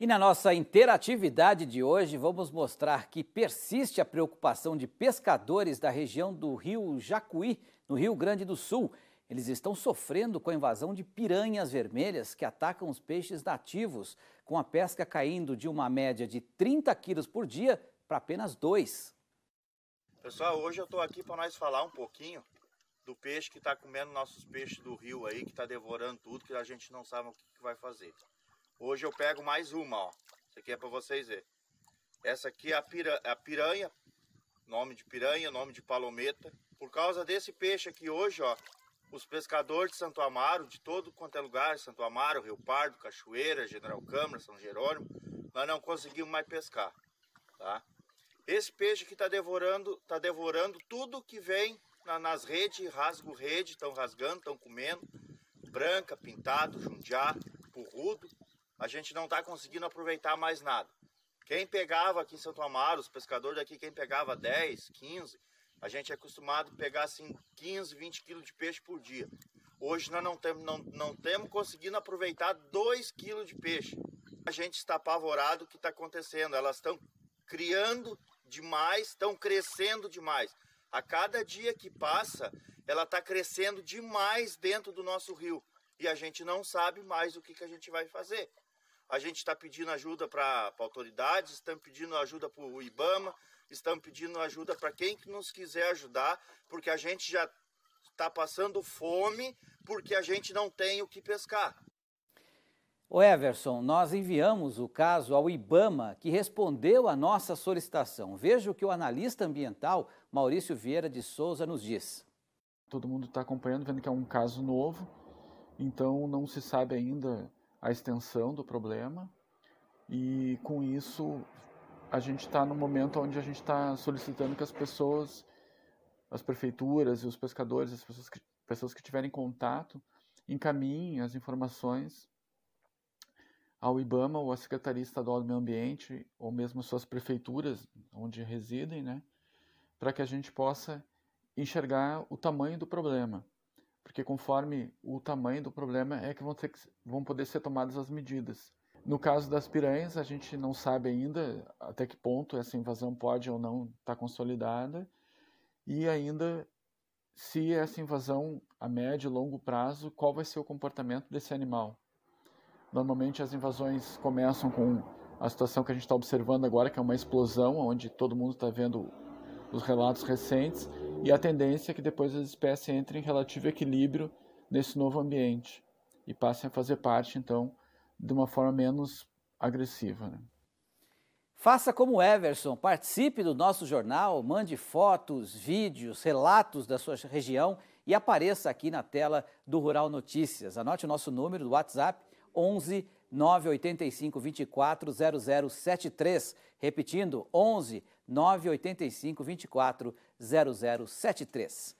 E na nossa interatividade de hoje, vamos mostrar que persiste a preocupação de pescadores da região do rio Jacuí, no Rio Grande do Sul. Eles estão sofrendo com a invasão de piranhas vermelhas que atacam os peixes nativos, com a pesca caindo de uma média de 30 quilos por dia para apenas 2. Pessoal, hoje eu estou aqui para nós falar um pouquinho do peixe que está comendo nossos peixes do rio aí, que está devorando tudo, que a gente não sabe o que vai fazer. Hoje eu pego mais uma, ó. Isso aqui é para vocês verem. Essa aqui é a, pira, é a piranha, nome de piranha, nome de palometa. Por causa desse peixe aqui hoje, ó, os pescadores de Santo Amaro, de todo quanto é lugar, Santo Amaro, Rio Pardo, Cachoeira, General Câmara, São Jerônimo, nós não conseguimos mais pescar, tá? Esse peixe que está devorando, tá devorando tudo que vem na, nas redes, rasgo rede, estão rasgando, estão comendo, branca, pintado, jundiá, burrudo, a gente não está conseguindo aproveitar mais nada. Quem pegava aqui em Santo Amaro, os pescadores daqui, quem pegava 10, 15, a gente é acostumado a pegar assim 15, 20 quilos de peixe por dia. Hoje nós não temos, não, não temos conseguindo aproveitar 2 quilos de peixe. A gente está apavorado o que está acontecendo. Elas estão criando demais, estão crescendo demais. A cada dia que passa, ela está crescendo demais dentro do nosso rio. E a gente não sabe mais o que, que a gente vai fazer a gente está pedindo ajuda para autoridades, estamos pedindo ajuda para o IBAMA, estamos pedindo ajuda para quem que nos quiser ajudar, porque a gente já está passando fome porque a gente não tem o que pescar. O Everson, nós enviamos o caso ao IBAMA, que respondeu à nossa solicitação. Veja o que o analista ambiental Maurício Vieira de Souza nos diz. Todo mundo está acompanhando, vendo que é um caso novo, então não se sabe ainda a extensão do problema e com isso a gente está no momento onde a gente está solicitando que as pessoas, as prefeituras e os pescadores, as pessoas que, pessoas que tiverem contato, encaminhem as informações ao IBAMA ou à Secretaria Estadual do Meio Ambiente ou mesmo suas prefeituras onde residem, né, para que a gente possa enxergar o tamanho do problema porque conforme o tamanho do problema é que vão, ter que, vão poder ser tomadas as medidas. No caso das piranhas, a gente não sabe ainda até que ponto essa invasão pode ou não estar tá consolidada e ainda se essa invasão a médio e longo prazo, qual vai ser o comportamento desse animal. Normalmente as invasões começam com a situação que a gente está observando agora, que é uma explosão, onde todo mundo está vendo os relatos recentes, e a tendência é que depois as espécies entrem em relativo equilíbrio nesse novo ambiente e passem a fazer parte, então, de uma forma menos agressiva. Né? Faça como Everson, participe do nosso jornal, mande fotos, vídeos, relatos da sua região e apareça aqui na tela do Rural Notícias. Anote o nosso número do WhatsApp 11 985 24 0073. Repetindo, 11 985 24 0073.